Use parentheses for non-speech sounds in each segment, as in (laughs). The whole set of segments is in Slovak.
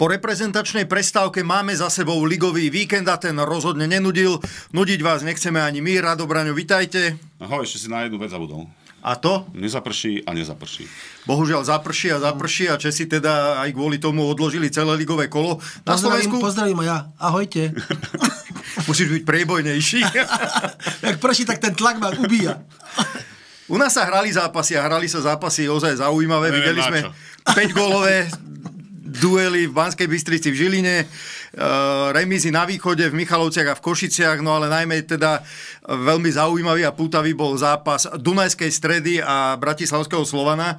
Po reprezentačnej prestávke máme za sebou ligový víkend a ten rozhodne nenudil. Nudiť vás nechceme ani my. Rado Braňo, vitajte. Ahoj, ešte si na jednu vec zabudol. A to? Nezaprší a nezaprší. Bohužiaľ zaprší a zaprší a Česi teda aj kvôli tomu odložili celé ligové kolo. Na Slovensku... Pozdravím ja. Ahojte. (laughs) Musíš byť priebojnejší. (laughs) Ak prší, tak ten tlak ma ubíja. U nás sa hrali zápasy a hrali sa zápasy ozaj zaujímavé. Neviem, Videli sme 5 golové (laughs) duely v Banskej Bystrici v Žiline, e, remízy na východe v Michalovciach a v Košiciach, no ale najmä teda veľmi zaujímavý a pútavý bol zápas Dunajskej stredy a Bratislavského Slovana.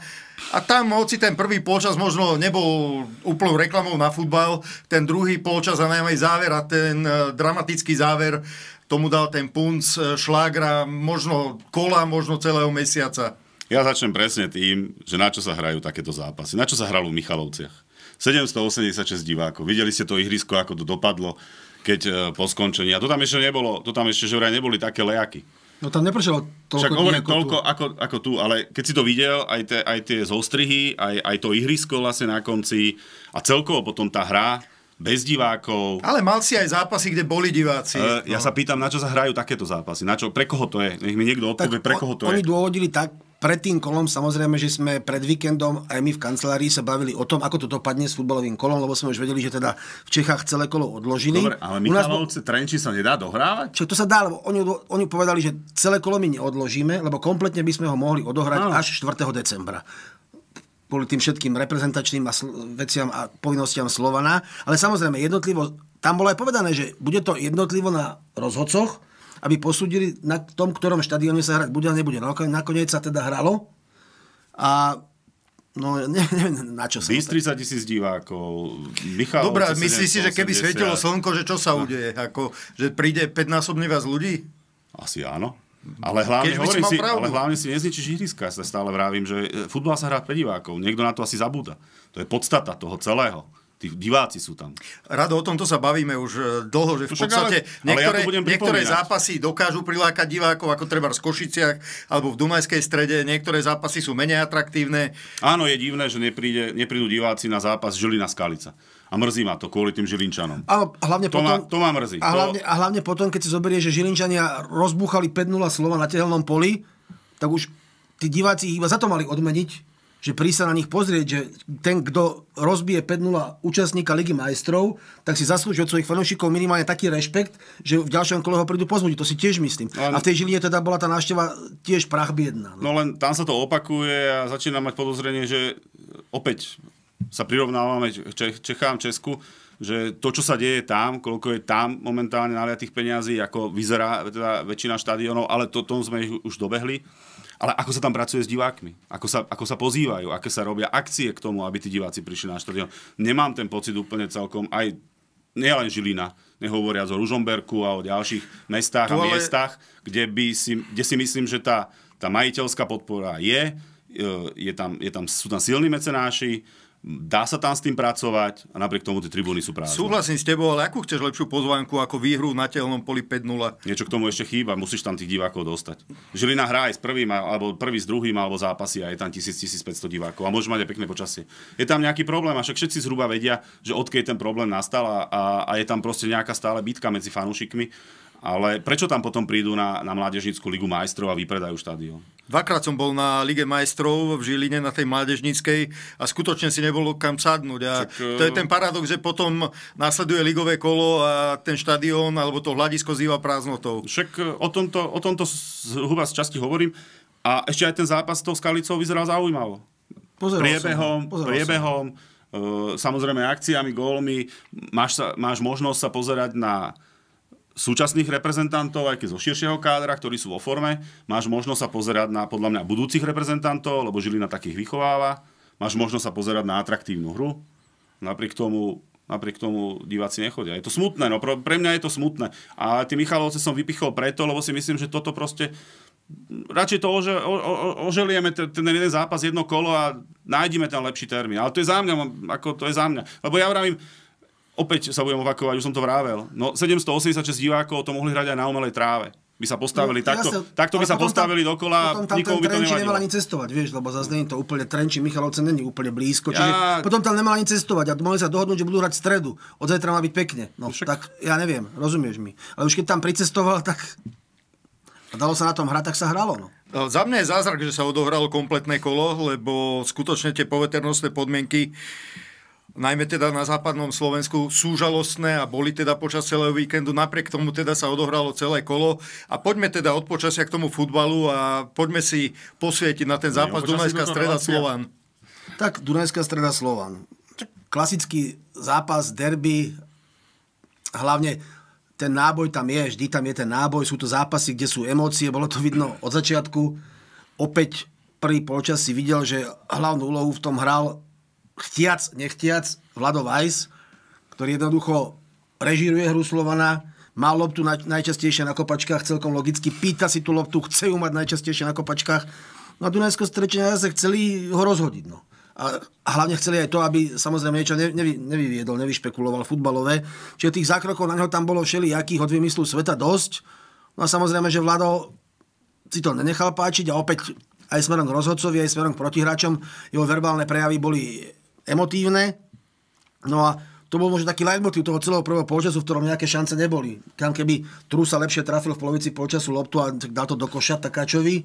A tam, hoci ten prvý polčas možno nebol úplnou reklamou na futbal, ten druhý polčas a najmä záver a ten e, dramatický záver tomu dal ten punc e, šlágra možno kola, možno celého mesiaca. Ja začnem presne tým, že na čo sa hrajú takéto zápasy. Na čo sa hralo v Michalovciach? 786 divákov. Videli ste to ihrisko, ako to dopadlo, keď e, po skončení. A to tam ešte nebolo, to tam ešte že vraj neboli také lejaky. No tam neprešlo toľko Však hovorím ako toľko tu. Ako, ako tu, ale keď si to videl, aj, te, aj tie zostrihy, aj, aj to ihrisko vlastne na konci a celkovo potom tá hra, bez divákov. Ale mal si aj zápasy, kde boli diváci. E, no. ja sa pýtam, na čo sa hrajú takéto zápasy, na čo, pre koho to je? Nech mi niekto odpovie, pre koho to on, je. Oni dôvodili tak, pred tým kolom samozrejme, že sme pred víkendom aj my v kancelárii sa bavili o tom, ako to dopadne s futbalovým kolom, lebo sme už vedeli, že teda v Čechách celé kolo odložili. Dobre, ale Michalovce, bol... Trenčí sa nedá dohrávať? Čo to sa dá, lebo oni, oni povedali, že celé kolo my neodložíme, lebo kompletne by sme ho mohli odohrať no. až 4. decembra kvôli tým všetkým reprezentačným a veciam a povinnostiam Slovana. Ale samozrejme, jednotlivo, tam bolo aj povedané, že bude to jednotlivo na rozhodcoch, aby posúdili na tom, ktorom štadióne sa hrať bude a nebude. No, nakoniec sa teda hralo a No, (laughs) neviem, na čo sa Bys 30 tisíc divákov, Michal... Dobre, myslíš si, že keby svietilo slnko, že čo sa no. udeje? Ako, že príde 5-násobne viac ľudí? Asi áno. Ale hlavne, hovorím si, ale hlavne si nezničíš ihriska. Ja sa stále vravím, že e, futbal sa hrá pre divákov. Niekto na to asi zabúda. To je podstata toho celého. Tí diváci sú tam. Rado, o tomto sa bavíme už e, dlho, že v no podstate ale, niektoré, ale ja niektoré zápasy dokážu prilákať divákov, ako treba v Košiciach alebo v Dunajskej strede, niektoré zápasy sú menej atraktívne. Áno, je divné, že nepríde, neprídu diváci na zápas Žilina Skalica. A mrzí ma to kvôli tým Žilinčanom. A hlavne to, potom, ma, to ma mrzí. A hlavne, a hlavne potom, keď si zoberie, že Žilinčania rozbúchali 5-0 slova na tehelnom poli, tak už tí diváci iba za to mali odmeniť, že sa na nich pozrieť, že ten, kto rozbije 5-0 účastníka Ligy majstrov, tak si zaslúži od svojich fanúšikov minimálne taký rešpekt, že v ďalšom kole ho prídu pozvodiť. To si tiež myslím. Ale... A v tej Žiline teda bola tá návšteva tiež prachbiedna. No. no len tam sa to opakuje a začína mať podozrenie, že opäť sa prirovnávame Čech, Čechám, Česku, že to, čo sa deje tam, koľko je tam momentálne naliatých peňazí, ako vyzerá teda väčšina štadionov, ale to, tom sme ich už dobehli ale ako sa tam pracuje s divákmi, ako sa, ako sa pozývajú, aké sa robia akcie k tomu, aby tí diváci prišli na štadión. Nemám ten pocit úplne celkom, aj nielen Žilina, nehovoriac o Ružomberku a o ďalších mestách tu a ale... miestach, kde, by si, kde si myslím, že tá, tá majiteľská podpora je, e, je tam, je tam, sú tam silní mecenáši, Dá sa tam s tým pracovať a napriek tomu tie tribúny sú prázdne. Súhlasím s tebou, ale ako chceš lepšiu pozvánku ako výhru na telnom poli 5-0? Niečo k tomu ešte chýba, musíš tam tých divákov dostať. Žilina hrá aj s prvým, alebo prvý s druhým, alebo zápasy a je tam 1000-1500 divákov a môže mať aj pekné počasie. Je tam nejaký problém a však všetci zhruba vedia, že odkedy ten problém nastal a, a, a je tam proste nejaká stále bitka medzi fanúšikmi ale prečo tam potom prídu na, na Mládežnickú ligu majstrov a vypredajú štadión? Dvakrát som bol na Lige majstrov v Žiline, na tej mládežníckej a skutočne si nebolo kam sadnúť. A tak, to je eh, ten paradox, že potom následuje ligové kolo a ten štadión alebo to hľadisko zýva prázdnotou. Však eh, o tomto, o tomto zhruba z časti hovorím. A ešte aj ten zápas s tou Skalicou vyzeral zaujímavo. Pozeral priebehom, som, priebehom, som. Eh, samozrejme akciami, gólmi. Máš, sa, máš možnosť sa pozerať na súčasných reprezentantov, aj keď zo širšieho kádra, ktorí sú vo forme. Máš možnosť sa pozerať na podľa mňa budúcich reprezentantov, lebo Žilina takých vychováva. Máš možnosť sa pozerať na atraktívnu hru. Napriek tomu, napriek tomu diváci nechodia. Je to smutné, no pre mňa je to smutné. A tie Michalovce som vypichol preto, lebo si myslím, že toto proste radšej to ože, o, o, oželieme ten, ten jeden zápas, jedno kolo a nájdime ten lepší termín. Ale to je za mňa, ako to je za mňa. Lebo ja vravím, opäť sa budem opakovať, už som to vravel. No 786 divákov to mohli hrať aj na umelej tráve by sa postavili no, takto, jasne, takto by sa postavili tam, dokola, potom tam nikomu by to nevadilo. nemal ani cestovať, vieš, lebo zase není to úplne Trenčín, Michalovce není úplne blízko, čiže ja... potom tam nemal ani cestovať a mohli sa dohodnúť, že budú hrať v stredu, od zajtra má byť pekne, no, no Však... tak ja neviem, rozumieš mi, ale už keď tam pricestoval, tak a dalo sa na tom hrať, tak sa hralo, no. no za mňa je zázrak, že sa odohralo kompletné kolo, lebo skutočne tie poveternostné podmienky najmä teda na západnom Slovensku, sú žalostné a boli teda počas celého víkendu. Napriek tomu teda sa odohralo celé kolo. A poďme teda od počasia k tomu futbalu a poďme si posvietiť na ten zápas no, Dunajská streda Slovan. Tak Dunajská streda Slovan. Klasický zápas, derby, hlavne ten náboj tam je, vždy tam je ten náboj, sú to zápasy, kde sú emócie, bolo to vidno od začiatku. Opäť prvý polčas si videl, že hlavnú úlohu v tom hral chtiac, nechtiac, Vlado Vajs, ktorý jednoducho režiruje hru Slovana, má loptu najčastejšie na kopačkách, celkom logicky, pýta si tú loptu, chce ju mať najčastejšie na kopačkách. No a Dunajsko strečenia zase chceli ho rozhodiť. No. A hlavne chceli aj to, aby samozrejme niečo nevy, nevyviedol, nevyšpekuloval futbalové. Čiže tých zákrokov na neho tam bolo všelijakých od vymyslu sveta dosť. No a samozrejme, že Vlado si to nenechal páčiť a opäť aj smerom k rozhodcovi, aj smerom k protihráčom jeho verbálne prejavy boli emotívne. No a to bol možno taký leitmotiv toho celého prvého polčasu, v ktorom nejaké šance neboli. Kam keby Trusa lepšie trafil v polovici polčasu loptu a dal to do koša Takáčovi.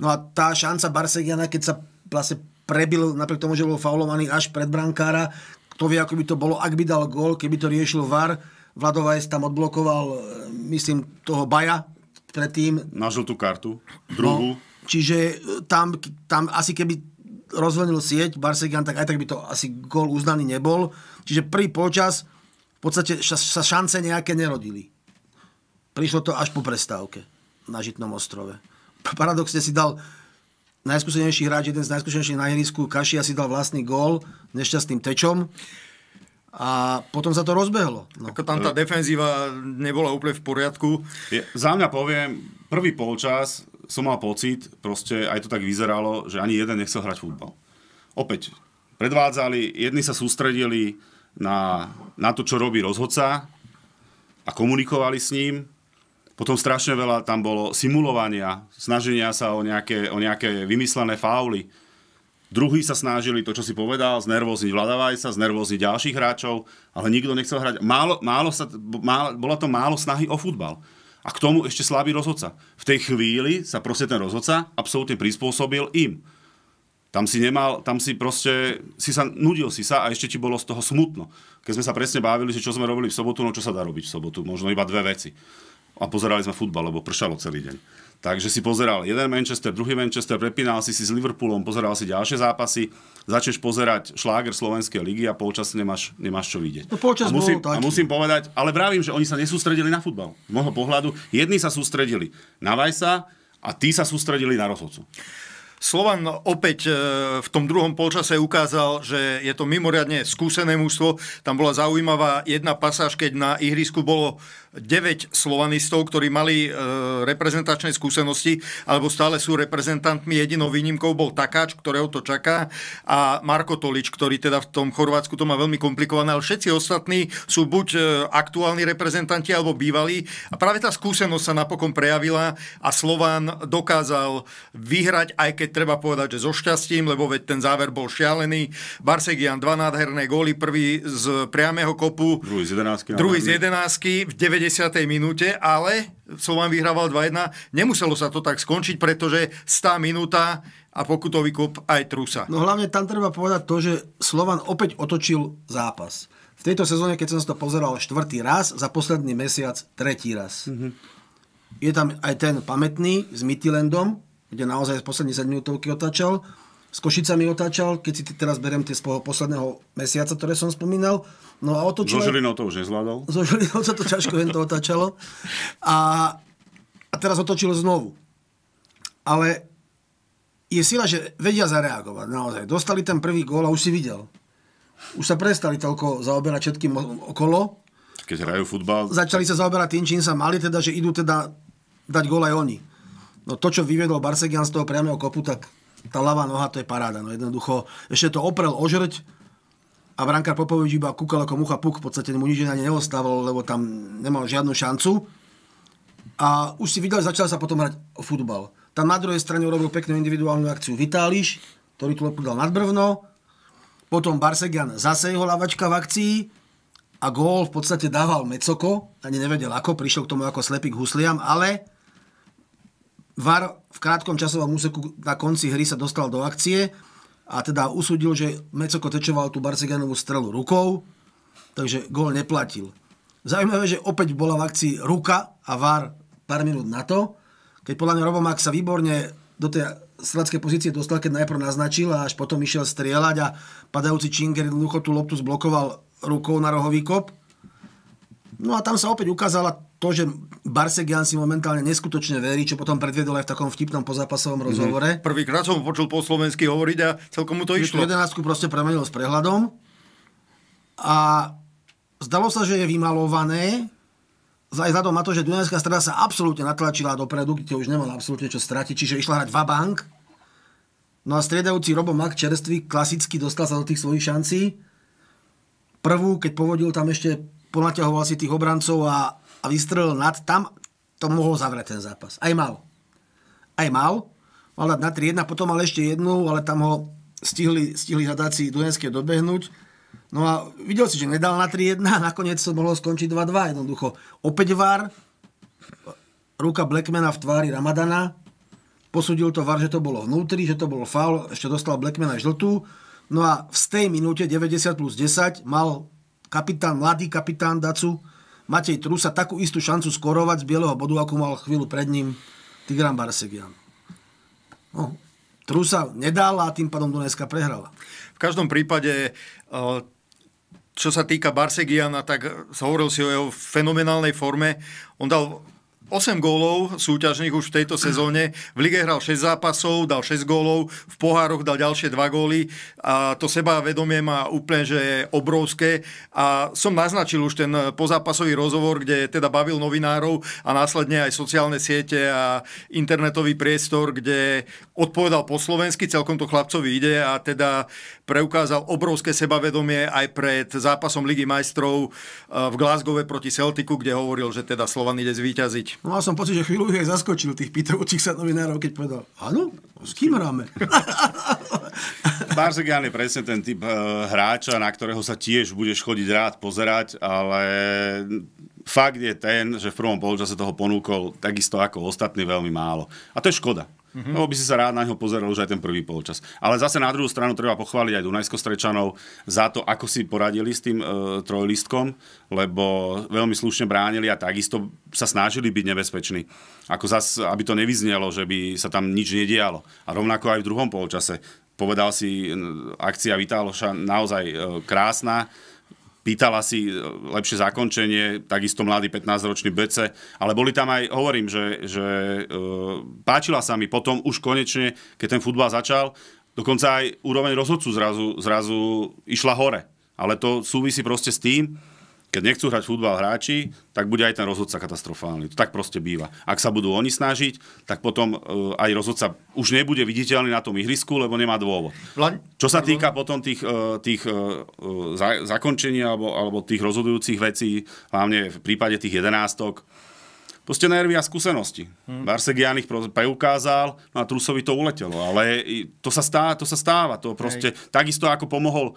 No a tá šanca Barsegiana, keď sa vlastne prebil, napriek tomu, že bol faulovaný až pred brankára, kto vie, ako by to bolo, ak by dal gól, keby to riešil VAR. Vladovajs tam odblokoval, e, myslím, toho Baja predtým. Na žltú kartu, druhú. No, čiže e, tam, tam asi keby rozhlenil sieť Barsegan, tak aj tak by to asi gól uznaný nebol. Čiže prvý počas v podstate sa šance nejaké nerodili. Prišlo to až po prestávke na Žitnom ostrove. (laughs) Paradoxne si dal najskúsenejší hráč, jeden z najskúsenejších na ihrisku, Kašia si dal vlastný gól nešťastným tečom a potom sa to rozbehlo. No. Ako tam tá defenzíva nebola úplne v poriadku. Je, za mňa poviem, prvý polčas som mal pocit, proste aj to tak vyzeralo, že ani jeden nechcel hrať futbal. Opäť, predvádzali, jedni sa sústredili na, na to, čo robí rozhodca a komunikovali s ním, potom strašne veľa tam bolo simulovania, snaženia sa o nejaké, o nejaké vymyslené fauly. Druhí sa snažili to, čo si povedal, znervózniť Vladavaj znervózniť ďalších hráčov, ale nikto nechcel hrať. Málo, málo sa, málo, bolo to málo snahy o futbal. A k tomu ešte slabý rozhodca. V tej chvíli sa proste ten rozhodca absolútne prispôsobil im. Tam si nemal, tam si proste, si sa, nudil si sa a ešte ti bolo z toho smutno. Keď sme sa presne bavili, že čo sme robili v sobotu, no čo sa dá robiť v sobotu, možno iba dve veci. A pozerali sme futbal, lebo pršalo celý deň. Takže si pozeral jeden Manchester, druhý Manchester, prepínal si si s Liverpoolom, pozeral si ďalšie zápasy, začneš pozerať šláger Slovenskej ligy a polčas nemáš, nemáš čo vidieť. No, a, musím, a musím povedať, ale vravím, že oni sa nesústredili na futbal. Z môjho pohľadu, jedni sa sústredili na Vajsa a tí sa sústredili na rozhodcu. Slovan opäť e, v tom druhom polčase ukázal, že je to mimoriadne skúsené mužstvo. Tam bola zaujímavá jedna pasáž, keď na ihrisku bolo 9 slovanistov, ktorí mali e, reprezentačné skúsenosti, alebo stále sú reprezentantmi. Jedinou výnimkou bol Takáč, ktorého to čaká, a Marko Tolič, ktorý teda v tom Chorvátsku to má veľmi komplikované, ale všetci ostatní sú buď e, aktuálni reprezentanti alebo bývalí. A práve tá skúsenosť sa napokon prejavila a Slován dokázal vyhrať, aj keď treba povedať, že so šťastím, lebo veď ten záver bol šialený. Barsegian dva nádherné góly, prvý z priamého kopu, druhý z jedenásky, druhý z jedenásky v 9. 90. minúte, ale Slovan vyhrával 2-1. Nemuselo sa to tak skončiť, pretože 100 minúta a pokutový kop aj trusa. No hlavne tam treba povedať to, že Slovan opäť otočil zápas. V tejto sezóne, keď som to pozeral štvrtý raz, za posledný mesiac tretí raz. Mm-hmm. Je tam aj ten pamätný s Mitilendom, kde naozaj z poslednej 7 minútovky otačal s Košicami otáčal, keď si teraz beriem tie z posledného mesiaca, ktoré som spomínal. No a otočil... Zo Žilinou to už nezvládal. Zo Žilinou sa to ťažko len to otáčalo. A, a teraz otočil znovu. Ale je sila, že vedia zareagovať naozaj. Dostali ten prvý gól a už si videl. Už sa prestali toľko zaoberať všetkým okolo. Keď hrajú futbal... Začali sa zaoberať tým, čím sa mali, teda, že idú teda dať gól aj oni. No to, čo vyvedol Barsegian z toho priamého kopu, tak tá ľavá noha to je paráda. No jednoducho, ešte to oprel ožrť a brankár Popovič iba kúkal ako mucha puk, v podstate mu nič ne neostával, lebo tam nemal žiadnu šancu. A už si videl, začal sa potom hrať o futbal. Tam na druhej strane urobil peknú individuálnu akciu Vitáliš, ktorý tu dal nad brvno, potom Barsegian zase jeho lavačka v akcii a gól v podstate dával Mecoko, ani nevedel ako, prišiel k tomu ako slepý k husliam, ale VAR v krátkom časovom úseku na konci hry sa dostal do akcie a teda usúdil, že Mecoko tečoval tú Barcegánovú strelu rukou, takže gól neplatil. Zaujímavé, že opäť bola v akcii ruka a VAR pár minút na to, keď podľa mňa Robomak sa výborne do tej sladskej pozície dostal, keď najprv naznačil a až potom išiel strieľať a padajúci Činger jednoducho tú loptu zblokoval rukou na rohový kop No a tam sa opäť ukázala to, že Barsegian si momentálne neskutočne verí, čo potom predviedol aj v takom vtipnom pozápasovom mhm. rozhovore. Mm-hmm. Prvýkrát som počul po slovensky hovoriť a celkom mu to išlo. 11 proste premenil s prehľadom a zdalo sa, že je vymalované, aj vzhľadom na to, že Dunajská streda sa absolútne natlačila dopredu, kde už nemala absolútne čo stratiť, čiže išla hrať bank. No a striedajúci Robo Mak čerstvý klasicky dostal sa do tých svojich šancí. Prvú, keď povodil tam ešte ponaťahoval si tých obrancov a, a vystrelil nad tam, to mohol zavrať ten zápas. Aj mal. Aj mal. Mal dať na 3-1, potom mal ešte jednu, ale tam ho stihli, stihli zadáci Dunenské dobehnúť. No a videl si, že nedal na 3-1, (laughs) nakoniec sa mohlo skončiť 2-2 jednoducho. Opäť VAR, ruka Blackmana v tvári Ramadana, posudil to VAR, že to bolo vnútri, že to bol faul, ešte dostal Blackmana žltú, no a v tej minúte 90 plus 10 mal kapitán, mladý kapitán Dacu, Matej Trusa, takú istú šancu skorovať z bieleho bodu, ako mal chvíľu pred ním Tigran Barsegian. No, Trusa nedal a tým pádom Dunajska prehrala. V každom prípade eh, čo sa týka Barsegiana, tak hovoril si o jeho fenomenálnej forme. On dal 8 gólov súťažných už v tejto sezóne. V lige hral 6 zápasov, dal 6 gólov, v pohároch dal ďalšie 2 góly a to seba vedomie má úplne, že je obrovské. A som naznačil už ten pozápasový rozhovor, kde teda bavil novinárov a následne aj sociálne siete a internetový priestor, kde odpovedal po slovensky, celkom to chlapcovi ide a teda preukázal obrovské sebavedomie aj pred zápasom Ligy majstrov eh, v Glasgowe proti Celtiku, kde hovoril, že teda Slovan ide zvíťaziť. No a som pocit, že chvíľu aj zaskočil tých pýtajúcich sa novinárov, keď povedal, áno, s kým hráme? (laughs) Barzigan je presne ten typ eh, hráča, na ktorého sa tiež budeš chodiť rád pozerať, ale fakt je ten, že v prvom polčase toho ponúkol takisto ako ostatní veľmi málo. A to je škoda. Mm-hmm. Lebo by si sa rád na ňo pozeral už aj ten prvý polčas. Ale zase na druhú stranu treba pochváliť aj Dunajsko Strečanov za to, ako si poradili s tým e, trojlistkom, lebo veľmi slušne bránili a takisto sa snažili byť nebezpeční. Ako zas, aby to nevyznelo, že by sa tam nič nedialo. A rovnako aj v druhom polčase. Povedal si, akcia Vitáloša naozaj e, krásna, pýtala si e, lepšie zakončenie, takisto mladý 15-ročný Bece, ale boli tam aj, hovorím, že, že e, páčila sa mi potom už konečne, keď ten futbal začal, dokonca aj úroveň rozhodcu zrazu, zrazu išla hore. Ale to súvisí proste s tým, keď nechcú hrať futbal hráči, tak bude aj ten rozhodca katastrofálny. To tak proste býva. Ak sa budú oni snažiť, tak potom uh, aj rozhodca už nebude viditeľný na tom ihrisku, lebo nemá dôvod. Čo sa týka potom tých, uh, tých uh, za, zakončení alebo, alebo tých rozhodujúcich vecí, hlavne v prípade tých jedenástok, proste nervy a skúsenosti. Hmm. Marsegian ich preukázal, no a Trusovi to uletelo, ale to sa stá, to sa stáva, to proste takisto ako pomohol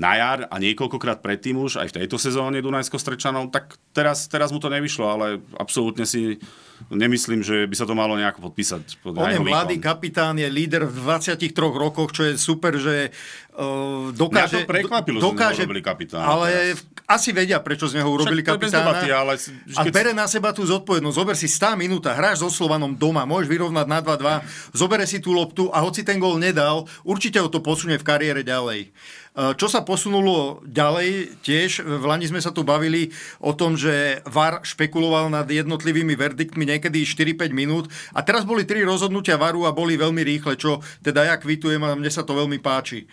na jar a niekoľkokrát predtým už, aj v tejto sezóne Dunajsko-Strečanov, tak teraz, teraz mu to nevyšlo, ale absolútne si nemyslím, že by sa to malo nejako podpísať. Pod On je mladý výkon. kapitán, je líder v 23 rokoch, čo je super, že uh, dokáže... Mňa to prekvapilo, dokáže, že sme kapitán. Ale teraz. asi vedia, prečo sme ho urobili Však kapitána. Debaty, ale keď... A bere na seba tú zodpovednosť. Zober si 100 minúta, hráš so Slovanom doma, môžeš vyrovnať na 2-2, zobere si tú loptu a hoci ten gól nedal, určite ho to posunie v kariére ďalej. Eh, čo sa posunulo ďalej tiež, eh, v Lani sme sa tu bavili o tom, že VAR špekuloval nad jednotlivými verdiktmi niekedy 4-5 minút a teraz boli tri rozhodnutia VARu a boli veľmi rýchle, čo teda ja kvitujem a mne sa to veľmi páči.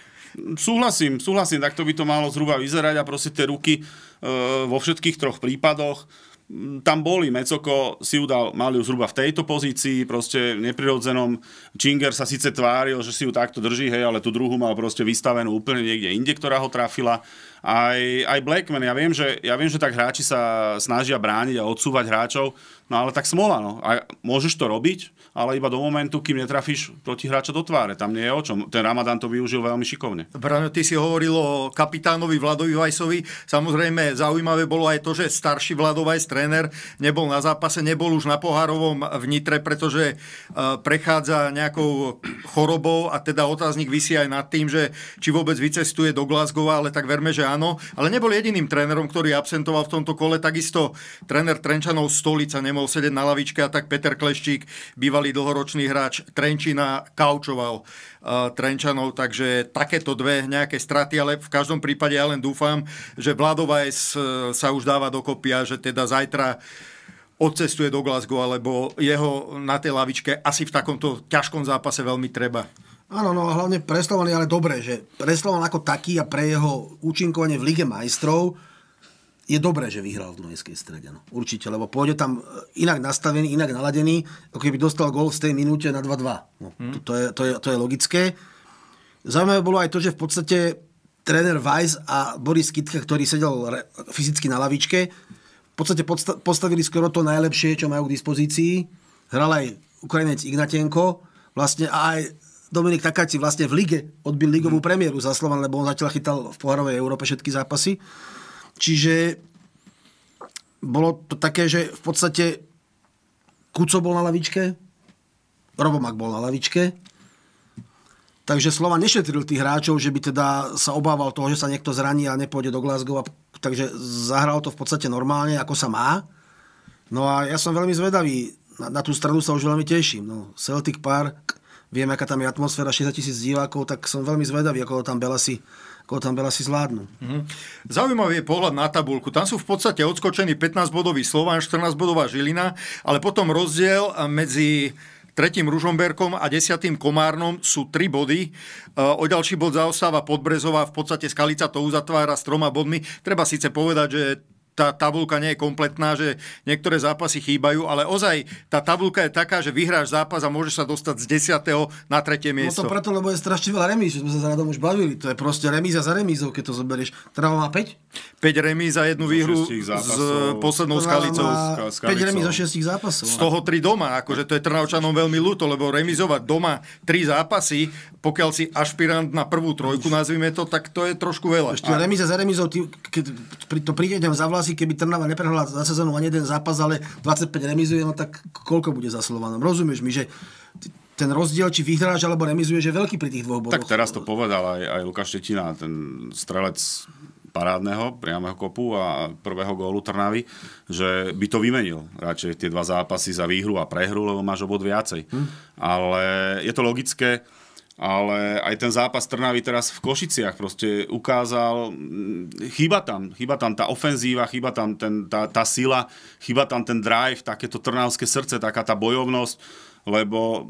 Súhlasím, súhlasím, takto by to malo zhruba vyzerať a proste tie ruky e, vo všetkých troch prípadoch tam boli, Mecoko si ju dal, mali ju zhruba v tejto pozícii, proste neprirodzenom. Činger sa síce tváril, že si ju takto drží, hej, ale tú druhú mal proste vystavenú úplne niekde inde, ktorá ho trafila. Aj, aj Blackman, ja viem, že, ja viem, že tak hráči sa snažia brániť a odsúvať hráčov, No ale tak smola, no. A môžeš to robiť, ale iba do momentu, kým netrafíš proti hráča do tváre. Tam nie je o čom. Ten Ramadán to využil veľmi šikovne. Braňo, ty si hovoril o kapitánovi Vladovi Vajsovi. Samozrejme, zaujímavé bolo aj to, že starší Vladovajs tréner nebol na zápase, nebol už na pohárovom vnitre, pretože e, prechádza nejakou chorobou a teda otáznik vysí aj nad tým, že či vôbec vycestuje do Glasgow, ale tak verme, že áno. Ale nebol jediným trénerom, ktorý absentoval v tomto kole. Takisto tréner Trenčanov Stolica nemohol nemohol sedieť na lavičke a tak Peter Kleščík, bývalý dlhoročný hráč Trenčina, kaučoval uh, Trenčanov, takže takéto dve nejaké straty, ale v každom prípade ja len dúfam, že Vladová uh, sa už dáva dokopy a že teda zajtra odcestuje do Glasgow, alebo jeho na tej lavičke asi v takomto ťažkom zápase veľmi treba. Áno, no a hlavne preslovaný, ale dobré, že preslovaný ako taký a pre jeho účinkovanie v Lige majstrov je dobré, že vyhral v Dunajskej strede. No. Určite, lebo pôjde tam e, inak nastavený, inak naladený, ako keby dostal gol z tej minúte na 2-2. No, hmm. to, to, je, to, je, to je logické. Zaujímavé bolo aj to, že v podstate tréner Weiss a Boris Kitka, ktorý sedel re, fyzicky na lavičke, v podstate podsta- postavili skoro to najlepšie, čo majú k dispozícii. Hral aj Ukrajinec Ignatenko, vlastne a aj Dominik Takáci vlastne v lige odbil ligovú hm. premiéru za Slovan, lebo on zatiaľ chytal v pohárovej Európe všetky zápasy. Čiže bolo to také, že v podstate Kuco bol na lavičke, Robomak bol na lavičke, takže Slova nešetril tých hráčov, že by teda sa obával toho, že sa niekto zraní a nepôjde do Glasgow, takže zahral to v podstate normálne, ako sa má. No a ja som veľmi zvedavý, na, na tú stranu sa už veľmi teším. No, Celtic Park, viem, aká tam je atmosféra, 60 tisíc divákov, tak som veľmi zvedavý, ako to tam si koho tam veľa si zvládnu. Mm-hmm. Zaujímavý je pohľad na tabulku. Tam sú v podstate odskočený 15-bodový Slován, 14-bodová Žilina, ale potom rozdiel medzi tretím Ružomberkom a desiatým Komárnom sú tri body. E, o ďalší bod zaostáva Podbrezová, v podstate Skalica to uzatvára s troma bodmi. Treba síce povedať, že tá tabulka nie je kompletná, že niektoré zápasy chýbajú, ale ozaj tá tabulka je taká, že vyhráš zápas a môžeš sa dostať z 10. na 3. miesto. No to preto, lebo je strašne veľa remíz, že sme sa za radom už bavili. To je proste remíza za remízou, keď to zoberieš. Trava má 5? 5 remíz za jednu výhru s poslednou skalicou. 5 remíz za 6 zápasov. Z no. toho 3 doma, akože to je Trnaučanom veľmi ľúto, lebo remizovať doma 3 zápasy, pokiaľ si ašpirant na prvú trojku, nazvime to, tak to je trošku veľa. Ešte remíza za remízou, keď to príde za vlas, asi keby Trnava neprehrala za sezónu ani jeden zápas, ale 25 remizuje, no tak koľko bude za Slovanom? Rozumieš mi, že ten rozdiel, či vyhráš alebo remizuješ, je veľký pri tých dvoch bodoch. Tak teraz to povedal aj, aj Lukáš Štetina, ten strelec parádneho, priamého kopu a prvého gólu Trnavy, že by to vymenil radšej tie dva zápasy za výhru a prehru, lebo máš obod viacej. Hm. Ale je to logické, ale aj ten zápas Trnavy teraz v Košiciach proste ukázal, mm, chyba tam, chyba tam tá ofenzíva, chyba tam ten, tá, tá sila, chyba tam ten drive, takéto trnavské srdce, taká tá bojovnosť, lebo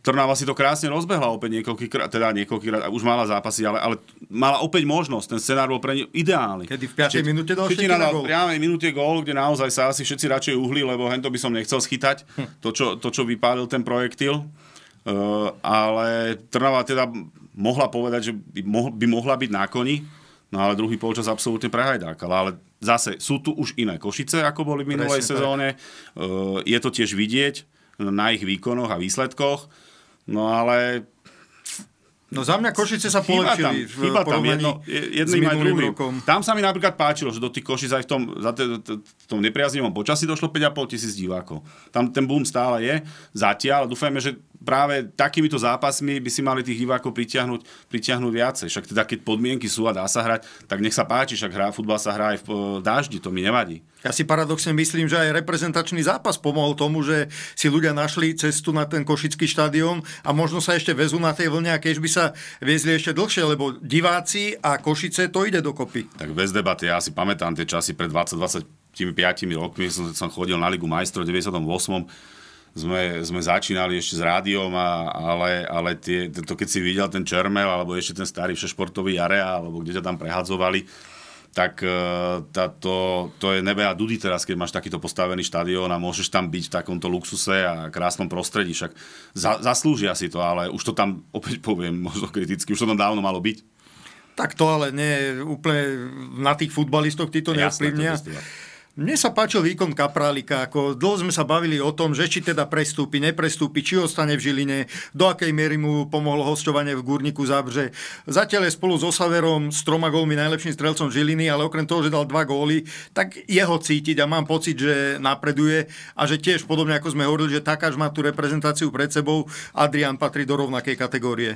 Trnava si to krásne rozbehla opäť niekoľkýkrát, teda niekoľkýkrát, už mala zápasy, ale, ale mala opäť možnosť, ten scenár bol pre ňu ideálny. Kedy v 5. minúte dal Šetina gól. V 5. minúte gól, kde naozaj sa asi všetci radšej uhli, lebo hento by som nechcel schytať, to, čo, to, čo vypálil ten projektil ale Trnava teda mohla povedať, že by, mohla, by mohla byť na koni, no ale druhý polčas absolútne prehajdákala. Ale zase sú tu už iné Košice, ako boli v minulej Presne, sezóne. Tak. Je to tiež vidieť na ich výkonoch a výsledkoch. No ale No za mňa Košice sa polepšili. Chýba tam, chýba tam jedno, jedným aj druhým. Rokom. Tam sa mi napríklad páčilo, že do tých Košic aj v tom, za te, te, tom nepriaznivom počasí došlo 5,5 tisíc divákov. Tam ten boom stále je zatiaľ. Dúfajme, že práve takýmito zápasmi by si mali tých divákov pritiahnuť, pritiahnuť viacej. Však teda keď podmienky sú a dá sa hrať, tak nech sa páči, však hrá, futbal sa hrá aj v e, daždi to mi nevadí. Ja si paradoxne myslím, že aj reprezentačný zápas pomohol tomu, že si ľudia našli cestu na ten Košický štadión a možno sa ešte vezú na tej vlne, a keď by sa viezli ešte dlhšie, lebo diváci a Košice to ide dokopy. Tak bez debaty, ja si pamätám tie časy pred 20-25 rokmi, som, som chodil na Ligu majstrov v 98 sme, sme začínali ešte s rádiom, a, ale, ale tie, to keď si videl ten Čermel, alebo ešte ten starý všešportový areál, alebo kde ťa tam prehadzovali, tak e, tá, to, to je nebe a dudy teraz, keď máš takýto postavený štadión a môžeš tam byť v takomto luxuse a krásnom prostredí. Však za, zaslúžia si to, ale už to tam, (laughs) opäť poviem možno kriticky, už to tam dávno malo byť. Tak to ale nie úplne na tých futbalistoch ty to mne sa páčil výkon kapralika. ako dlho sme sa bavili o tom, že či teda prestúpi, neprestúpi, či ostane v Žiline, do akej miery mu pomohlo hostovanie v Gúrniku Zábrže. Zatiaľ je spolu s so Osaverom, s troma gólmi najlepším strelcom Žiliny, ale okrem toho, že dal dva góly, tak jeho cítiť a mám pocit, že napreduje a že tiež podobne ako sme hovorili, že takáž má tú reprezentáciu pred sebou, Adrian patrí do rovnakej kategórie.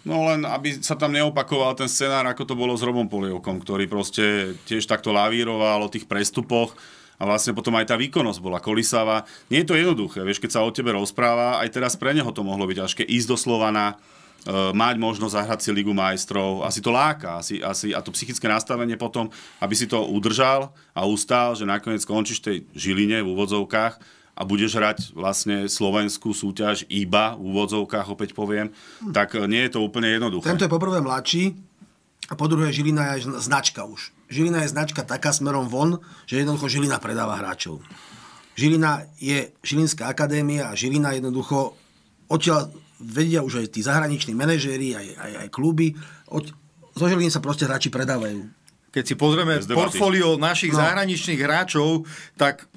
No len, aby sa tam neopakoval ten scenár, ako to bolo s Robom Polievkom, ktorý proste tiež takto lavíroval o tých prestupoch a vlastne potom aj tá výkonnosť bola kolisáva. Nie je to jednoduché, vieš, keď sa o tebe rozpráva, aj teraz pre neho to mohlo byť až keď ísť do Slovana, e, mať možnosť zahrať si Ligu majstrov, asi to láka, asi, asi, a to psychické nastavenie potom, aby si to udržal a ustal, že nakoniec skončíš tej žiline v úvodzovkách, a budeš hrať vlastne slovenskú súťaž iba v úvodzovkách, opäť poviem, tak eh, nie je to úplne jednoduché. Tento je poprvé mladší a po druhé Žilina je značka už. Žilina je značka taká smerom von, že jednoducho Žilina predáva hráčov. Žilina je Žilinská akadémia a Žilina jednoducho odtiaľ vedia už aj tí zahraniční manažéri, aj, aj, aj kluby, od, zo Žiliny sa proste hráči predávajú. Keď si pozrieme portfólio našich no. zahraničných hráčov, tak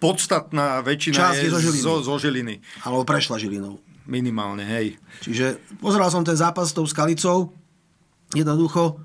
podstatná väčšina Časť je, zo, Žiliny. zo, zo Žiliny. Alebo prešla Žilinou. Minimálne, hej. Čiže pozeral som ten zápas s tou Skalicou, jednoducho,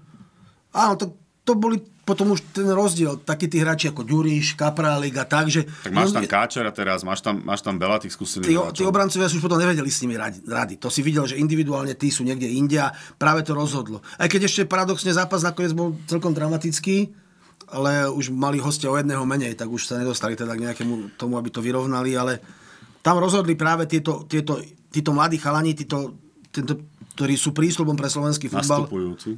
áno, to, to boli potom už ten rozdiel, takí tí hráči ako Ďuriš, Kaprálik a tak, že... Tak máš tam no, Káčera teraz, máš tam, máš tam veľa tých skúsených tí, tí obrancovia sú už potom nevedeli s nimi rady, rady. To si videl, že individuálne tí sú niekde india, práve to rozhodlo. Aj keď ešte paradoxne zápas nakoniec bol celkom dramatický, ale už mali hostia o jedného menej, tak už sa nedostali teda k nejakému tomu, aby to vyrovnali, ale tam rozhodli práve tieto, tieto, títo mladí chalani, títo, tento, ktorí sú prísľubom pre slovenský futbal,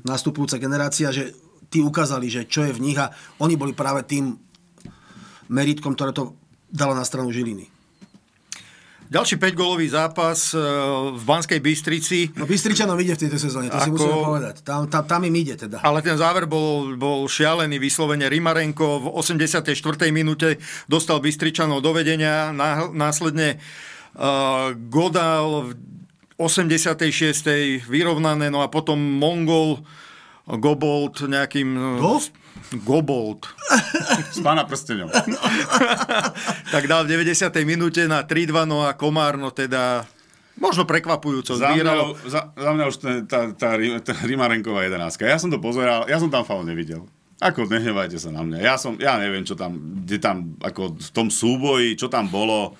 nastupujúca generácia, že tí ukázali, že čo je v nich a oni boli práve tým meritkom, ktoré to dalo na stranu Žiliny. Ďalší 5-golový zápas eh, v Banskej Bystrici. No Bystričanom ide v tejto sezóne, to Ako... si musíme povedať. Tam, tam, tam im ide teda. Ale ten záver bol, bol šialený, vyslovene Rimarenko v 84. minúte dostal Bystričanov do vedenia, následne uh, Godal v 86. vyrovnané, no a potom Mongol Gobolt nejakým... Eh, Dosť? Gobold S (laughs) pána prsteňom. (laughs) tak dal v 90. minúte na 3-2, no a Komárno teda Možno prekvapujúco za Mňa, za, za mňa už ten, tá, tá, tá Rimarenková jedenáctka. Ja som to pozeral, ja som tam faul nevidel. Ako, nehnevajte sa na mňa. Ja som, ja neviem, čo tam, kde tam, ako v tom súboji, čo tam bolo.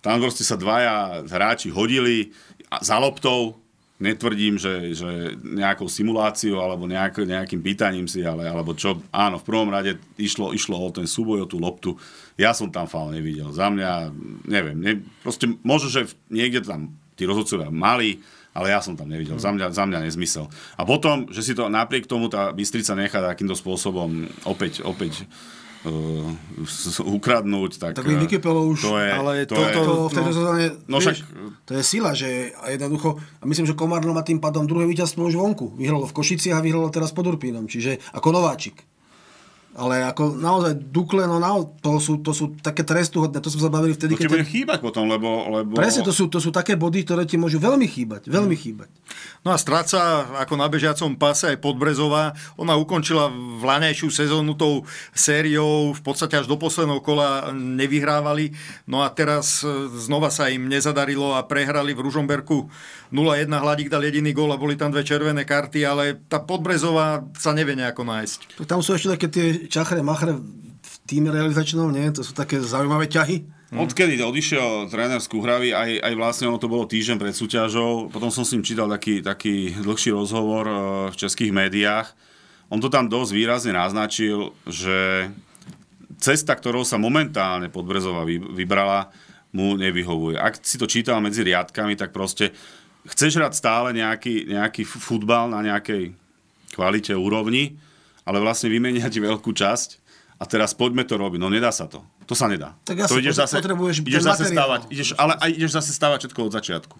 Tam proste sa dvaja hráči hodili za loptou, netvrdím, že, že nejakou simuláciou alebo nejak, nejakým pýtaním si, ale, alebo čo, áno, v prvom rade išlo, išlo o ten súboj, o tú loptu. Ja som tam fal nevidel. Za mňa, neviem, ne, proste možno, že niekde tam tí rozhodcovia mali, ale ja som tam nevidel. Mm. Za, mňa, za mňa nezmysel. A potom, že si to napriek tomu tá Bystrica nechá takýmto spôsobom opäť, opäť uh, ukradnúť. Tak, tak by vykypelo e, už, to je, ale to, to, je, to, to v no. tejto no, sezóne, no však, to je sila, že jednoducho, a myslím, že Komárno má tým pádom druhé víťazstvo už vonku. Vyhralo v Košici a vyhralo teraz pod Urpínom, čiže ako nováčik. Ale ako naozaj Dukle, no na, to, sú, to sú také trestuhodné, to sme sa bavili vtedy, to keď... To bude chýbať potom, lebo, lebo... Presne, to sú, to sú také body, ktoré ti môžu veľmi chýbať, veľmi hmm. chýbať. No a stráca ako na bežiacom pase aj Podbrezová, ona ukončila vlanejšiu sezónu tou sériou, v podstate až do posledného kola nevyhrávali, no a teraz e, znova sa im nezadarilo a prehrali v Ružomberku 0-1 Hladík dal jediný gól a boli tam dve červené karty, ale tá Podbrezová sa nevie nejako nájsť. Tam sú ešte také tie čachre, machre v tým realizačnom, nie? To sú také zaujímavé ťahy. Hmm. Odkedy odišiel tréner z Kuhravy, aj, aj vlastne ono to bolo týždeň pred súťažou, potom som s ním čítal taký, taký dlhší rozhovor eh, v českých médiách. On to tam dosť výrazne naznačil, že cesta, ktorou sa momentálne Podbrezova vybrala, mu nevyhovuje. Ak si to čítal medzi riadkami, tak proste chceš hrať stále nejaký, nejaký futbal na nejakej kvalite úrovni, ale vlastne vymenia ti veľkú časť a teraz poďme to robiť. No nedá sa to. To sa nedá. Tak ja to ideš zase, ideš zase stávať, no. ideš, ale aj ideš zase stávať všetko od začiatku.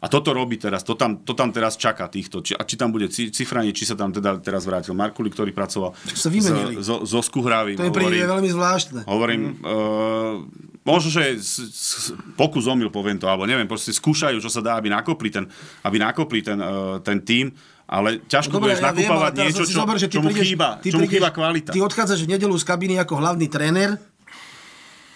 A toto robí teraz, to tam, to tam teraz čaká týchto. Či, a či tam bude cifranie, či sa tam teda teraz vrátil Markuli, ktorý pracoval sa vymenili. so, so Skuhrávim. To je hovorím, veľmi zvláštne. Hovorím, mm. uh, možno, že s, s, pokus omyl, poviem to, alebo neviem, proste skúšajú, čo sa dá, aby nakopli ten, aby nakopli ten, uh, ten tím, ale ťažko no, dobre, budeš ja nakupovať niečo, čo, zober, že čo čo mu chýba, ty čo mu chýba kvalita. Ty odchádzaš v nedelu z kabiny ako hlavný tréner,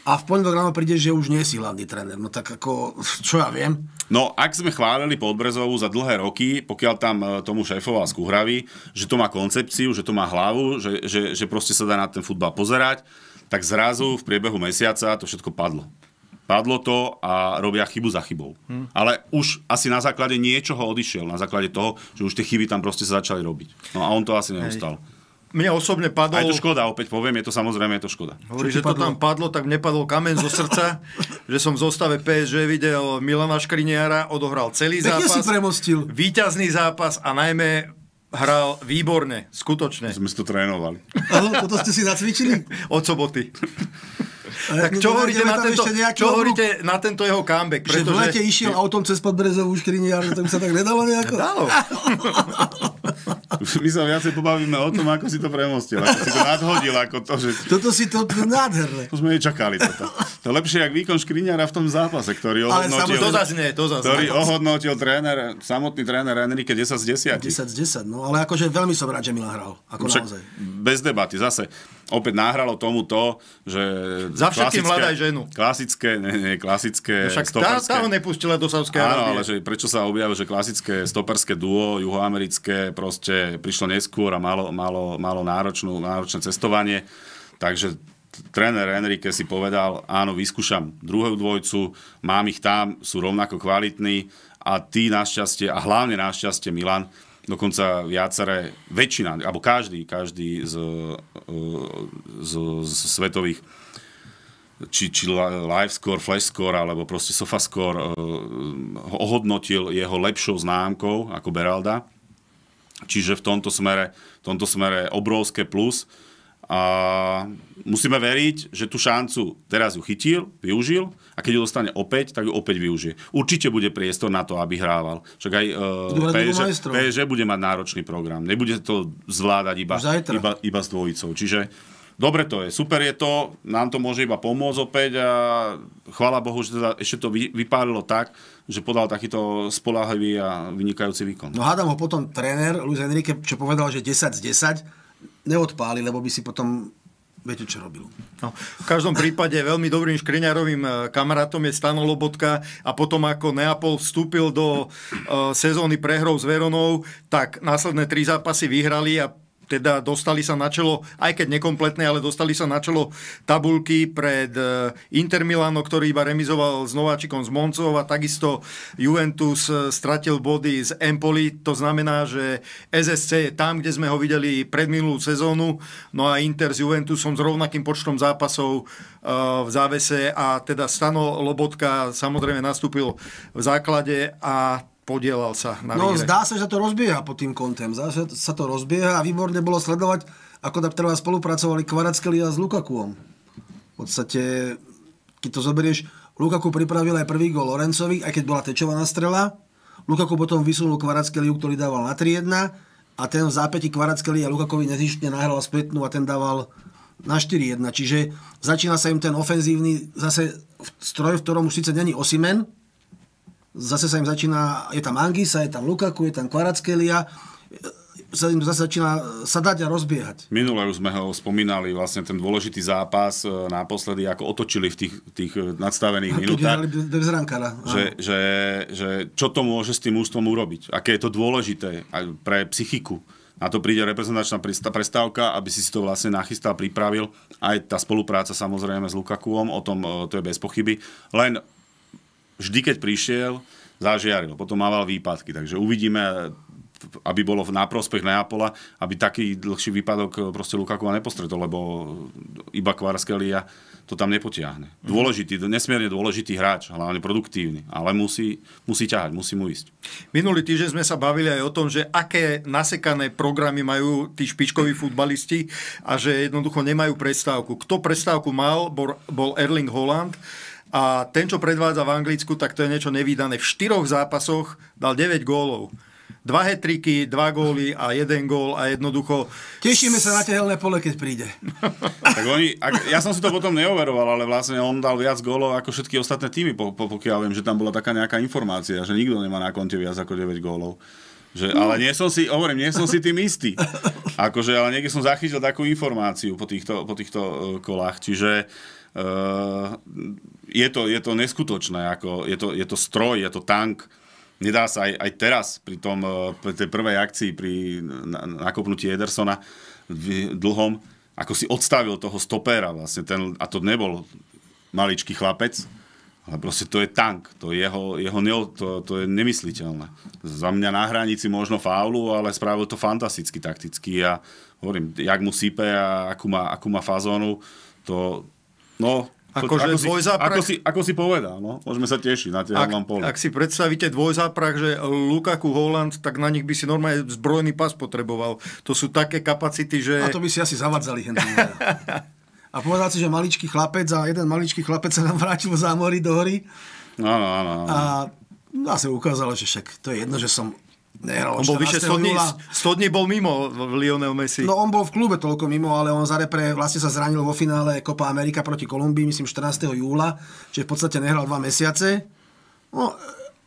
a v pondelok ráno príde, že už nie si hlavný tréner. No tak ako, čo ja viem? No, ak sme chválili Podbrezovú za dlhé roky, pokiaľ tam e, tomu šéfoval z Kuhravy, že to má koncepciu, že to má hlavu, že, že, že proste sa dá na ten futbal pozerať, tak zrazu v priebehu mesiaca to všetko padlo. Padlo to a robia chybu za chybou. Hmm. Ale už asi na základe niečoho odišiel, na základe toho, že už tie chyby tam proste sa začali robiť. No a on to asi neustal. Hej mne osobne padol... Aj to škoda, opäť poviem, je to samozrejme, je to škoda. Hovorí, že padlo? to tam padlo, tak mne padol kamen zo srdca, (laughs) že som v zostave PSG videl Milana Škriniara, odohral celý tak zápas. Ja si premostil. Výťazný zápas a najmä hral výborne, skutočne. Sme si to trénovali. Áno, toto ste si zacvičili? (laughs) Od soboty. A (laughs) tak no, čo, no, hovoríte na, tento, čo hovoríte na tento jeho comeback? Pretože... Že v lete išiel autom cez Podbrezovú škriniar, to by sa tak nedalo nejako? Dalo. My sa viacej pobavíme o tom, ako si to premostil, ako si to nadhodil, ako to, že... Toto si to nádherné. To sme nečakali toto. To lepšie, jak výkon škriňara v tom zápase, ktorý ohodnotil... Ale to zaznie, to zaznie. Ktorý ohodnotil tréner, samotný tréner Enrique 10 z 10. 10 z 10, no ale akože veľmi som rád, že Milan hral, ako Však, naozaj. Bez debaty, zase opäť náhralo tomu to, že... Za všetkým hľadaj ženu. Klasické, ne, ne, klasické... No však stoperské, tá, tá ho nepustila do Sávskej Áno, ale že prečo sa objavilo, že klasické stoperské duo juhoamerické proste prišlo neskôr a malo, malo, malo náročnú, náročné cestovanie. Takže tréner Enrique si povedal, áno, vyskúšam druhú dvojcu, mám ich tam, sú rovnako kvalitní a tí našťastie, a hlavne našťastie Milan, dokonca viaceré, väčšina, alebo každý, každý z, eh, z, z svetových či, či live score, flash score, alebo proste sofa score ho eh, ohodnotil jeho lepšou známkou ako Beralda. Čiže v tomto smere, v tomto smere obrovské plus. A musíme veriť, že tú šancu teraz ju chytil, využil a keď ju dostane opäť, tak ju opäť využije. Určite bude priestor na to, aby hrával. Však aj uh, PSG, PSG bude mať náročný program. Nebude to zvládať iba, iba, iba s dvojicou. Čiže dobre to je, super je to, nám to môže iba pomôcť opäť a chvála Bohu, že teda ešte to vypálilo tak, že podal takýto spolahlivý a vynikajúci výkon. No hádam ho potom tréner Luis Enrique, čo povedal, že 10 z 10, neodpáli, lebo by si potom viete, čo robil. No, v každom prípade veľmi dobrým škriňarovým e, kamarátom je Stano Lobotka a potom ako Neapol vstúpil do e, sezóny prehrov s Veronou, tak následné tri zápasy vyhrali a teda dostali sa na čelo, aj keď nekompletné, ale dostali sa na čelo tabulky pred e, Inter Milano, ktorý iba remizoval s Nováčikom z Moncov a takisto Juventus e, stratil body z Empoli. To znamená, že SSC je tam, kde sme ho videli pred minulú sezónu, no a Inter s Juventusom s rovnakým počtom zápasov e, v závese a teda Stano Lobotka samozrejme nastúpil v základe a podielal sa na No, výhre. zdá sa, že to rozbieha pod tým kontem. Zdá sa, sa to rozbieha a výborne bolo sledovať, ako tam teda spolupracovali Kvarackeli a s Lukakuom. V podstate, keď to zoberieš, Lukaku pripravil aj prvý gol Lorencovi, aj keď bola tečovaná strela. Lukaku potom vysunul Kvarackeliu, ktorý dával na 3-1 a ten v zápäti Kvarackeli a Lukakovi nezištne nahral spätnú a ten dával na 4-1. Čiže začína sa im ten ofenzívny zase stroj, v ktorom už síce není Osimen, Zase sa im začína, je tam Angisa, je tam Lukaku, je tam Kvaratskelia, sa im zase začína sadať a rozbiehať. Minule už sme ho spomínali, vlastne ten dôležitý zápas e, naposledy, ako otočili v tých, tých e, nadstavených minútach. Bez Že, že, že čo to môže s tým ústvom urobiť? Aké je to dôležité pre psychiku? Na to príde reprezentačná prestávka, aby si si to vlastne nachystal, pripravil. Aj tá spolupráca samozrejme s Lukakuom, o tom e, to je bez pochyby. Len vždy, keď prišiel, zažiaril. Potom mával výpadky. Takže uvidíme, aby bolo na náprospech Neapola, aby taký dlhší výpadok eh, proste Lukakova nepostretol, lebo iba Kvarskelia to tam nepotiahne. Mhm. Dôležitý, nesmierne dôležitý hráč, hlavne produktívny, ale musí, musí ťahať, musí mu ísť. Minulý týždeň sme sa bavili aj o tom, že aké nasekané programy majú tí špičkoví futbalisti a že jednoducho nemajú prestávku. Kto prestávku mal, bol Erling Holland, a ten, čo predvádza v Anglicku, tak to je niečo nevydané. V štyroch zápasoch dal 9 gólov. Dva hetriky, dva góly a jeden gól a jednoducho... Tešíme sa na tehelné pole, keď príde. (laughs) tak oni, ak, ja som si to potom neoveroval, ale vlastne on dal viac gólov ako všetky ostatné týmy, po, po, pokiaľ viem, že tam bola taká nejaká informácia, že nikto nemá na konte viac ako 9 gólov. Že, ale nie som si, hovorím, nie som si tým istý. Akože, ale niekde som zachytil takú informáciu po týchto, po týchto e, kolách. Čiže uh, je to, je to neskutočné, ako je, to, je to stroj, je to tank. Nedá sa aj, aj teraz pri tom, eh, pri tej prvej akcii, pri nakopnutí Edersona dlhom, ako si odstavil toho stopéra vlastne, ten, a to nebol maličký chlapec, ale proste to je tank, to je, jeho, jeho neo, to, to je nemysliteľné. Za mňa na hranici možno faulu, ale spravil to fantasticky takticky a hovorím, jak mu sype a akú má, akú má fazónu, to, no, Akože ako, si, dvojzáprach... ako, si, ako si povedal, no? môžeme sa tešiť na tie ak, poli. Ak si predstavíte dvojzáprach, že Lukaku Holland, tak na nich by si normálne zbrojný pas potreboval. To sú také kapacity, že... A to by si asi zavadzali. a povedal si, že maličký chlapec a jeden maličký chlapec sa nám vrátil v zámori do hory. Áno, áno. A, a sa ukázalo, že však to je jedno, že som Ne, no, on bol vyše 100 dní, 100 dní bol mimo Lionel Messi. No on bol v klube toľko mimo, ale on za repre vlastne sa zranil vo finále Copa Amerika proti Kolumbii, myslím 14. júla, čiže v podstate nehral dva mesiace. No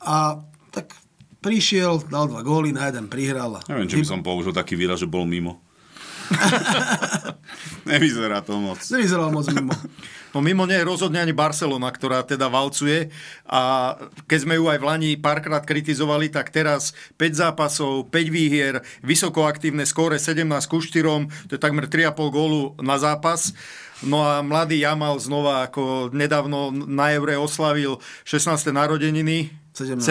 a tak prišiel, dal dva góly, na jeden prihral. Neviem, či by som použil taký výraz, že bol mimo. (laughs) Nevyzerá to moc. Nevyzerá moc mimo. (laughs) No mimo nie je rozhodne ani Barcelona, ktorá teda valcuje a keď sme ju aj v Lani párkrát kritizovali, tak teraz 5 zápasov, 5 výhier, vysokoaktívne skóre 17 ku 4, to je takmer 3,5 gólu na zápas. No a mladý Jamal znova, ako nedávno na Eure oslavil 16. narodeniny, 17.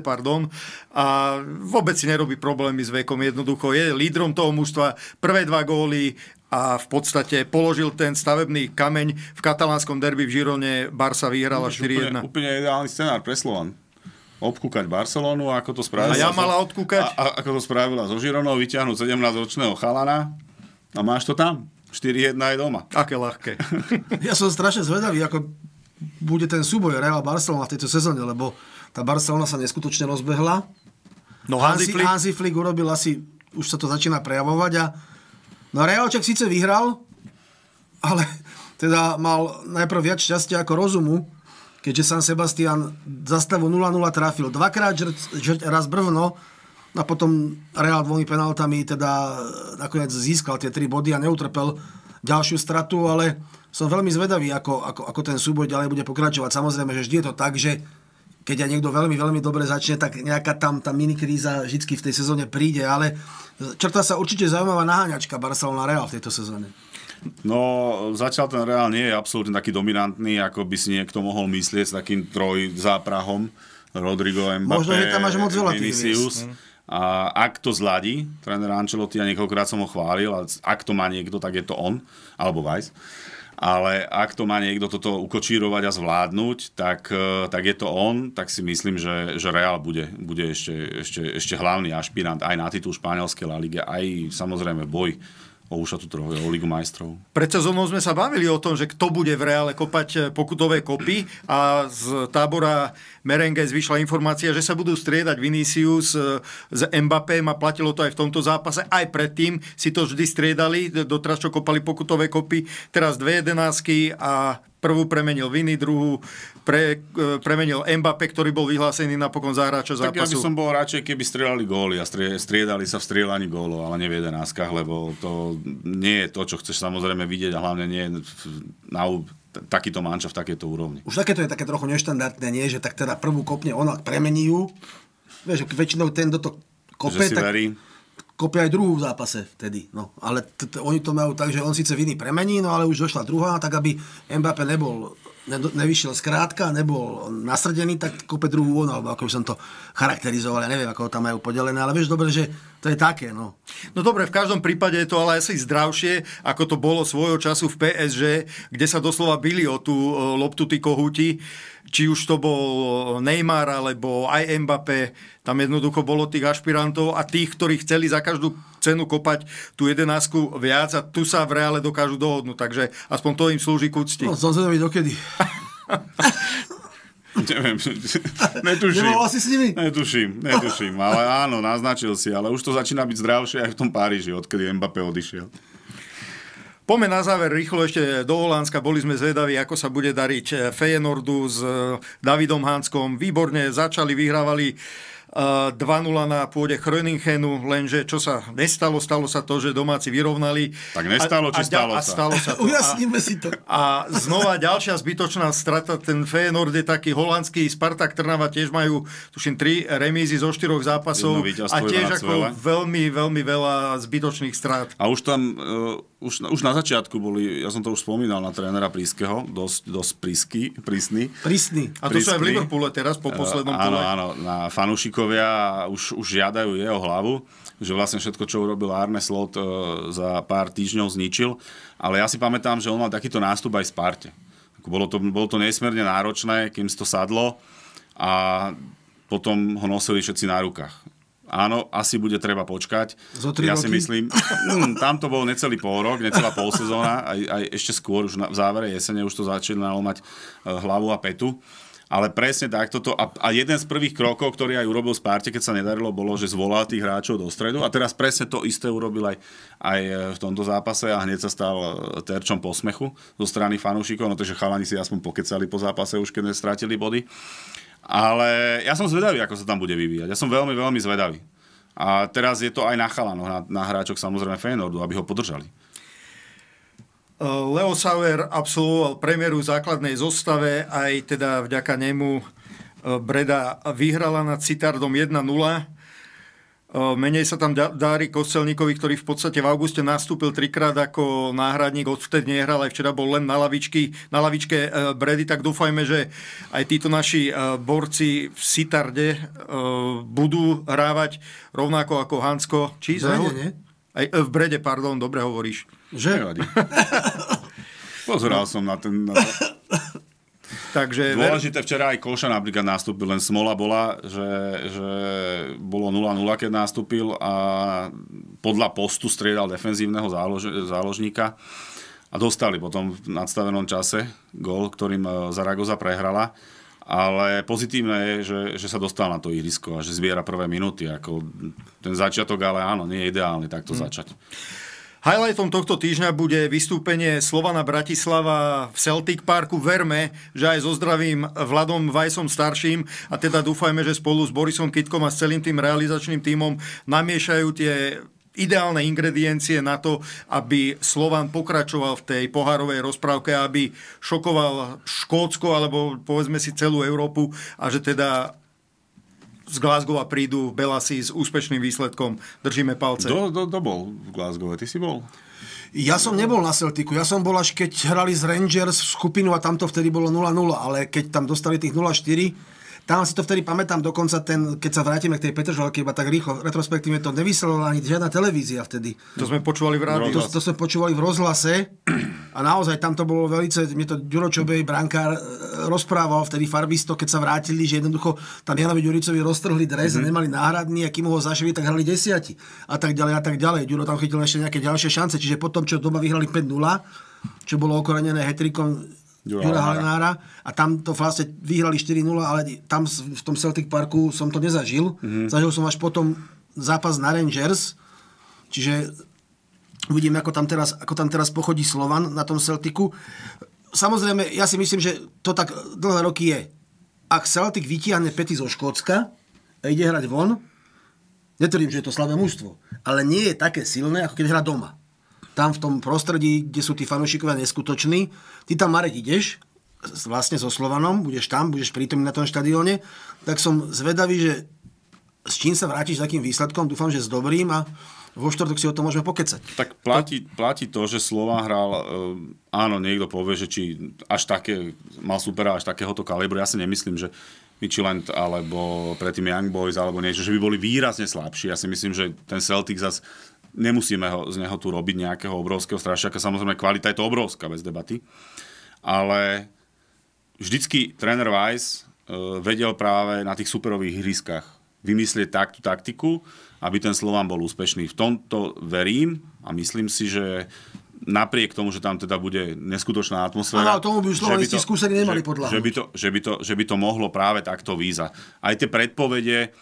17. pardon. A vôbec si nerobí problémy s vekom. Jednoducho je lídrom toho mužstva. Prvé dva góly a v podstate položil ten stavebný kameň v katalánskom derby v Žirone. Barca vyhrala 4-1. Úplne, úplne ideálny scenár pre Slovan obkúkať Barcelonu, ako to spravila. A ja mala odkúkať? A, a, ako to spravila so Žironou, vyťahnuť 17-ročného chalana a máš to tam. 4-1 je doma. Aké ľahké. (laughs) ja som strašne zvedavý, ako bude ten súboj Real Barcelona v tejto sezóne, lebo tá Barcelona sa neskutočne rozbehla. No Hansi, Hansi, Flick. Hansi Flick urobil asi, už sa to začína prejavovať a no Realček síce vyhral, ale (laughs) teda mal najprv viac šťastia ako rozumu, keďže San Sebastian zastavu 0-0 trafil dvakrát žrt, raz brvno, a potom Real dvomi penaltami teda eh, nakoniec získal tie tri body a neutrpel ďalšiu stratu, ale som veľmi zvedavý, ako, ako, ako ten súboj ďalej bude pokračovať. Samozrejme, že vždy je to tak, že keď aj niekto veľmi, veľmi dobre začne, tak nejaká tam tá minikríza vždy v tej sezóne príde, ale črta sa určite zaujímavá naháňačka Barcelona Real v tejto sezóne. No, zatiaľ ten Real nie je absolútne taký dominantný, ako by si niekto mohol myslieť s takým troj záprahom. Rodrigo, Mbappé, Možno, že tam máš moc veľa Vinicius. Tých mhm. A ak to zladí, tréner Ancelotti, ja niekoľkokrát som ho chválil, ale ak to má niekto, tak je to on, alebo Vajs. Ale ak to má niekto toto ukočírovať a zvládnuť, tak, e, tak je to on, tak si myslím, že, že Real bude, bude ešte, ešte, ešte hlavný ašpirant aj na titul španielskej La Liga, aj samozrejme boj o tu trofej, o Ligu majstrov. Pred sezónou sme sa bavili o tom, že kto bude v reále kopať e, pokutové kopy a z tábora Merengues vyšla informácia, že sa budú striedať Vinicius s e, Mbappé a platilo to aj v tomto zápase. Aj predtým si to vždy striedali, doteraz čo kopali pokutové kopy, teraz dve jedenásky a Prvú premenil Viny, druhú pre, e, premenil Mbappé, ktorý bol vyhlásený napokon za hráča zápasu. Tak ja by som bol radšej, keby strieľali góly a strie, striedali sa v strieľaní gólov, ale nie v jedenáskach, lebo to nie je to, čo chceš samozrejme vidieť a hlavne nie na, takýto manča v takéto úrovni. Už takéto je také trochu neštandardné, nie? Že tak teda prvú kopne ona premení ju, vieš, väčšinou ten, do to kope, že si tak, verí kopia aj druhú v zápase vtedy. No, ale t- t- oni to majú tak, že on síce viny premení, no ale už došla druhá, tak aby Mbappé nebol ne, nevyšiel zkrátka, nebol nasrdený, tak kope druhú on, alebo ako už som to charakterizoval, ja neviem, ako ho tam majú podelené, ale vieš dobre, že to je také, no. No dobre, v každom prípade je to ale asi zdravšie, ako to bolo svojho času v PSG, kde sa doslova bili o tú loptu tí kohúti či už to bol Neymar alebo aj Mbappé, tam jednoducho bolo tých ašpirantov a tých, ktorí chceli za každú cenu kopať tú jedenásku viac a tu sa v reále dokážu dohodnúť, takže aspoň to im slúži k úcti. No, som zvedavý dokedy. (laughs) Neviem, (laughs) netuším. Nebol asi s nimi? Netuším, netuším, ale áno, naznačil si, ale už to začína byť zdravšie aj v tom Paríži, odkedy Mbappé odišiel. Pome na záver rýchlo ešte do Holandska. Boli sme zvedaví, ako sa bude dariť eh, Feyenoordu s eh, Davidom Hanskom. Výborne začali, vyhrávali 2-0 na pôde Chröninchenu, lenže čo sa nestalo, stalo sa to, že domáci vyrovnali. Tak nestalo, a, či a, stalo, a, sa? stalo sa to. (laughs) Ujasníme si to. A, znova ďalšia zbytočná strata, ten Feyenoord je taký holandský, Spartak Trnava tiež majú, tuším, tri remízy zo štyroch zápasov a tiež ako veľmi, veľmi veľa zbytočných strát. A už tam, uh, už, už na začiatku boli, ja som to už spomínal na trénera Prískeho, dosť, dosť prísky, prísny. Prísny. A to sú aj v Liverpoole teraz po e, poslednom uh, Áno, áno, na fanúšikov fanúšikovia už, už žiadajú jeho hlavu, že vlastne všetko, čo urobil Arne Slot e, za pár týždňov zničil, ale ja si pamätám, že on mal takýto nástup aj v Sparte. Bolo to, bolo to nesmierne náročné, kým to sadlo a potom ho nosili všetci na rukách. Áno, asi bude treba počkať. tri ja roky? si myslím, hm, tam to bol necelý pol rok, necelá pol sezóna, aj, aj ešte skôr, už na, v závere jesene už to začali nalomať e, hlavu a petu ale presne tak toto. A, a jeden z prvých krokov, ktorý aj urobil Sparte, keď sa nedarilo, bolo, že zvolal tých hráčov do stredu. A teraz presne to isté urobil aj, aj e, v tomto zápase a hneď sa stal e, terčom posmechu zo strany fanúšikov. No takže chalani si aspoň pokecali po zápase už, keď stratili body. Ale ja som zvedavý, ako sa tam bude vyvíjať. Ja som veľmi, veľmi zvedavý. A teraz je to aj na chalanoch, na, na hráčok samozrejme Feyenoordu, aby ho podržali. Eh, Leo Sauer absolvoval premiéru v základnej zostave, aj teda vďaka nemu eh, Breda vyhrala nad Citardom 1-0. Eh, menej sa tam dári Kostelníkovi, ktorý v podstate v auguste nastúpil trikrát ako náhradník, odvtedy nehral, aj včera bol len na, lavičky, na lavičke Bredy, tak dúfajme, že aj títo naši borci v Sitarde budú hrávať rovnako ako Hansko. Či Zane, nie? Aj, eh, v Brede, pardon, dobre hovoríš. Že? (laughs) Pozeral som na ten... Na... Takže... Dôležité včera aj Koša napríklad nastúpil, len smola bola, že, že bolo 0-0, keď nastúpil a podľa postu striedal defenzívneho zálož, záložníka a dostali potom v nadstavenom čase gol, ktorým eh, Zaragoza prehrala ale pozitívne je, že, že sa dostal na to ihrisko a že zbiera prvé minúty. Ako ten začiatok, ale áno, nie je ideálny takto hmm. začať. Highlightom tohto týždňa bude vystúpenie Slovana Bratislava v Celtic Parku. Verme, že aj so zdravým Vladom Vajsom starším a teda dúfajme, že spolu s Borisom Kitkom a s celým tým realizačným týmom namiešajú tie ideálne ingrediencie na to, aby Slovan pokračoval v tej pohárovej rozprávke, aby šokoval Škótsko alebo povedzme si celú Európu a že teda z Glasgow a prídu Belasi s úspešným výsledkom. Držíme palce. Do, do, do bol v Glasgow, ty si bol? Ja som nebol na Celtiku, ja som bol až keď hrali z Rangers v skupinu a tamto vtedy bolo 0-0, ale keď tam dostali tých 0-4, tam si to vtedy pamätám dokonca ten, keď sa vrátime k tej Petržalke, iba tak rýchlo, retrospektívne to nevyselovala ani žiadna televízia vtedy. To sme počúvali v rádiu. To, to, sme počúvali v rozhlase a naozaj tam to bolo veľmi, mne to Ďuročovej brankár e, rozprával vtedy farbisto, keď sa vrátili, že jednoducho tam Janovi Ďuricovi roztrhli dres mm-hmm. a mhm. nemali náhradný a kým ho zašili, tak hrali desiati a tak ďalej a tak ďalej. Ďuro tam chytil ešte nejaké ďalšie šance, čiže potom, čo doma vyhrali 5-0, čo bolo okorenené hetrikom Jura Halenára. a tam to vlastne vyhrali 4-0, ale tam v tom Celtic Parku som to nezažil. Mm-hmm. Zažil som až potom zápas na Rangers, čiže uvidím, ako tam teraz, ako tam teraz pochodí Slovan na tom Celticu. Samozrejme, ja si myslím, že to tak dlhé roky je. Ak Celtic vytiahne pety zo Škótska a ide hrať von, netvrdím, že je to slabé mužstvo, ale nie je také silné, ako keď hrá doma tam v tom prostredí, kde sú tí fanúšikovia neskutoční. Ty tam, Marek, ideš, vlastne so Slovanom, budeš tam, budeš prítomný na tom štadióne, tak som zvedavý, že s čím sa vrátiš s takým výsledkom, dúfam, že s dobrým a vo štvrtok si o tom môžeme pokecať. Tak platí, platí to, že Slova hral, e, áno, niekto povie, že či až také, mal supera až takéhoto kalibru, ja si nemyslím, že Micheland alebo predtým Young Boys alebo niečo, že by boli výrazne slabší. Ja si myslím, že ten Celtic zase Nemusíme ho, z neho tu robiť nejakého obrovského strašiaka. Samozrejme, kvalita je to obrovská, bez debaty. Ale vždycky tréner Weiss e, vedel práve na tých superových hryskách vymyslieť takú taktiku, aby ten Slován bol úspešný. V tomto verím a myslím si, že napriek tomu, že tam teda bude neskutočná atmosféra. Áno, tomu by už slovanisti skúsení nemali podľa. Že, že, by to, že, by to, že by to mohlo práve takto výza. Aj tie predpovede,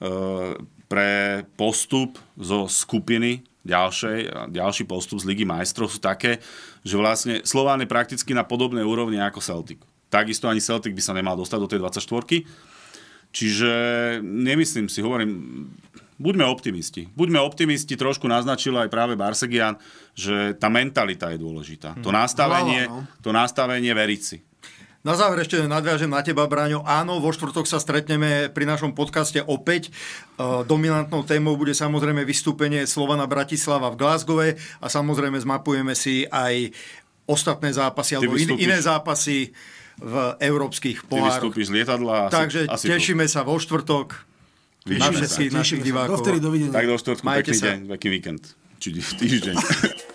Eh, pre postup zo skupiny ďalšej, ďalší postup z Ligy majstrov sú také, že vlastne Slován je prakticky na podobnej úrovni ako Celtic. Takisto ani Celtic by sa nemal dostať do tej 24 Čiže nemyslím si, hovorím, buďme optimisti. Buďme optimisti, trošku naznačil aj práve Barsegian, že tá mentalita je dôležitá. To mhm. nastavenie, no, no, no. to nastavenie si. Na záver ešte nadviažem na teba, Braňo. Áno, vo štvrtok sa stretneme pri našom podcaste opäť. E, dominantnou témou bude samozrejme vystúpenie Slovana Bratislava v Glasgowe a samozrejme zmapujeme si aj ostatné zápasy Ty alebo in, iné zápasy v európskych pohároch. Ty z lietadla. Takže asi tešíme to. sa vo štvrtok. Vidíme na všetkých našich divákov. Dovtedy dovidenia. Tak do štvrtku, pekný deň, pekný víkend. Či týždeň.